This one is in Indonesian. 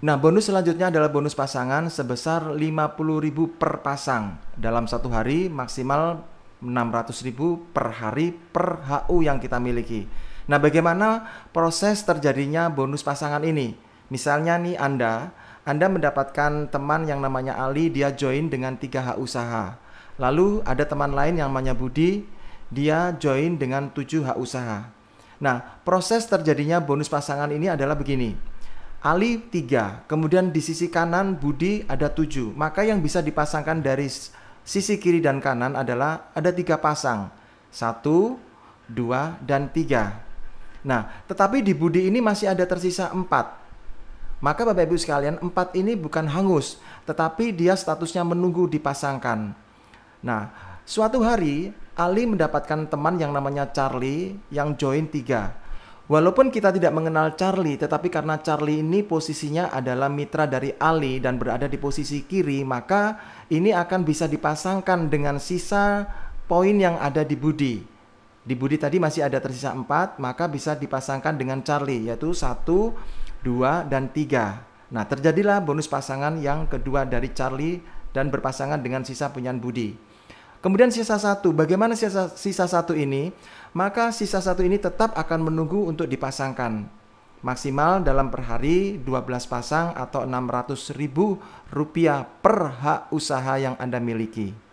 Nah, bonus selanjutnya adalah bonus pasangan sebesar 50.000 per pasang dalam satu hari maksimal 600.000 per hari per HU yang kita miliki. Nah, bagaimana proses terjadinya bonus pasangan ini? Misalnya nih Anda, Anda mendapatkan teman yang namanya Ali, dia join dengan 3 hu usaha. Lalu ada teman lain yang namanya Budi, dia join dengan 7 hu usaha. Nah, proses terjadinya bonus pasangan ini adalah begini Ali 3, kemudian di sisi kanan Budi ada 7. Maka yang bisa dipasangkan dari sisi kiri dan kanan adalah ada tiga pasang. 1, 2, dan 3. Nah, tetapi di Budi ini masih ada tersisa 4. Maka Bapak Ibu sekalian, 4 ini bukan hangus, tetapi dia statusnya menunggu dipasangkan. Nah, suatu hari Ali mendapatkan teman yang namanya Charlie yang join 3. Walaupun kita tidak mengenal Charlie, tetapi karena Charlie ini posisinya adalah mitra dari Ali dan berada di posisi kiri, maka ini akan bisa dipasangkan dengan sisa poin yang ada di Budi. Di Budi tadi masih ada tersisa 4, maka bisa dipasangkan dengan Charlie, yaitu 1, 2, dan 3. Nah, terjadilah bonus pasangan yang kedua dari Charlie dan berpasangan dengan sisa punyaan Budi. Kemudian sisa satu, bagaimana sisa, sisa satu ini? Maka sisa satu ini tetap akan menunggu untuk dipasangkan. Maksimal dalam per hari 12 pasang atau 600 ribu rupiah per hak usaha yang Anda miliki.